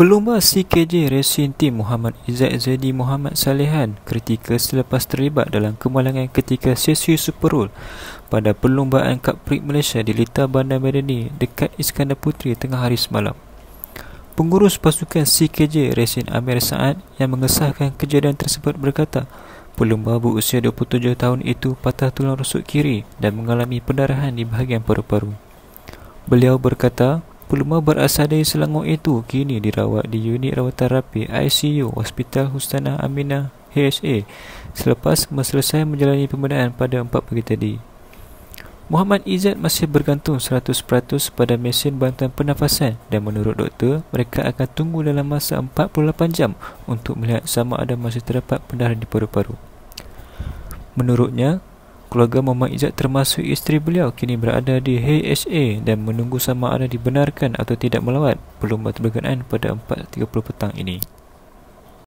Pelumba CKJ Racing Team Muhammad Izzat Zaidi Muhammad Salehan kritikal selepas terlibat dalam kemalangan ketika sesi Super Bowl pada perlumbaan Cup Prix Malaysia di Lita Bandar Medani dekat Iskandar Putri tengah hari semalam. Pengurus pasukan CKJ Resin Amir Saad yang mengesahkan kejadian tersebut berkata, Pelumba berusia 27 tahun itu patah tulang rusuk kiri dan mengalami pendarahan di bahagian paru-paru. Beliau berkata, 45 berasal dari Selangor itu kini dirawat di unit rawatan rapi ICU Hospital Hustana Aminah HSA selepas selesai menjalani pembinaan pada empat pagi tadi. Muhammad Izzat masih bergantung 100% pada mesin bantuan pernafasan dan menurut doktor, mereka akan tunggu dalam masa 48 jam untuk melihat sama ada masih terdapat pendarahan di paru-paru. Menurutnya, Keluarga Muhammad Izzat termasuk isteri beliau kini berada di HSA dan menunggu sama ada dibenarkan atau tidak melawat perlumba berkenaan pada 4.30 petang ini.